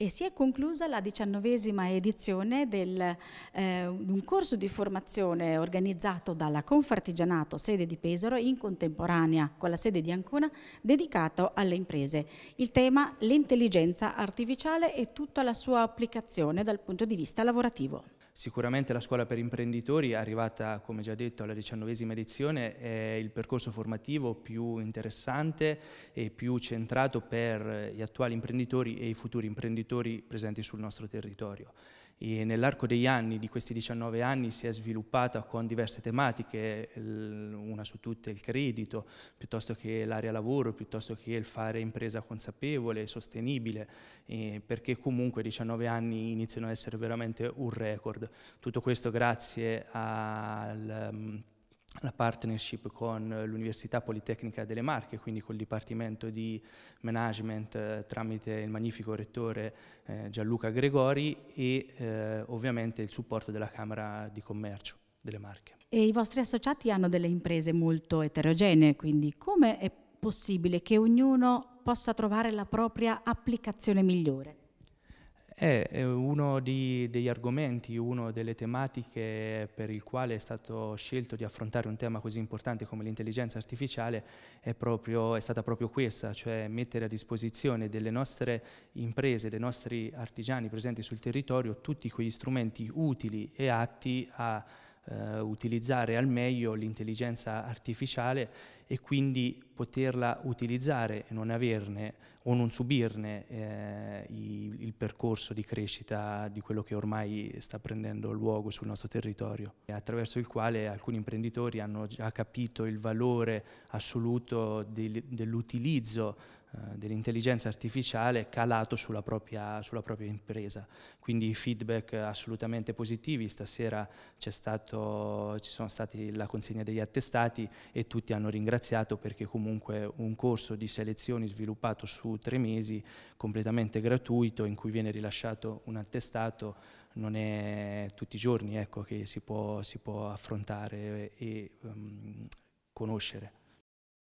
e si è conclusa la diciannovesima edizione di eh, un corso di formazione organizzato dalla Confartigianato sede di Pesaro in contemporanea con la sede di Ancona dedicato alle imprese. Il tema l'intelligenza artificiale e tutta la sua applicazione dal punto di vista lavorativo. Sicuramente la scuola per imprenditori, arrivata come già detto alla diciannovesima edizione, è il percorso formativo più interessante e più centrato per gli attuali imprenditori e i futuri imprenditori imprenditori presenti sul nostro territorio. Nell'arco degli anni, di questi 19 anni, si è sviluppata con diverse tematiche, una su tutte il credito, piuttosto che l'area lavoro, piuttosto che il fare impresa consapevole, e sostenibile, perché comunque 19 anni iniziano ad essere veramente un record. Tutto questo grazie al la partnership con l'Università Politecnica delle Marche, quindi col Dipartimento di Management eh, tramite il magnifico rettore eh, Gianluca Gregori e eh, ovviamente il supporto della Camera di Commercio delle Marche. E i vostri associati hanno delle imprese molto eterogenee, quindi come è possibile che ognuno possa trovare la propria applicazione migliore? è uno di, degli argomenti, una delle tematiche per il quale è stato scelto di affrontare un tema così importante come l'intelligenza artificiale è, proprio, è, stata proprio questa, cioè mettere a disposizione delle nostre imprese, dei nostri artigiani presenti sul territorio tutti quegli strumenti utili e atti a eh, utilizzare al meglio l'intelligenza artificiale e quindi poterla utilizzare e non averne o non subirne eh, i, il percorso di crescita di quello che ormai sta prendendo luogo sul nostro territorio, attraverso il quale alcuni imprenditori hanno già capito il valore assoluto dell'utilizzo eh, dell'intelligenza artificiale calato sulla propria, sulla propria, impresa. Quindi feedback assolutamente positivi, stasera stato, ci sono stati la consegna degli attestati e tutti hanno ringraziato perché comunque un corso di selezioni sviluppato su tre mesi, completamente gratuito, in cui viene rilasciato un attestato, non è tutti i giorni ecco, che si può, si può affrontare e, e um, conoscere.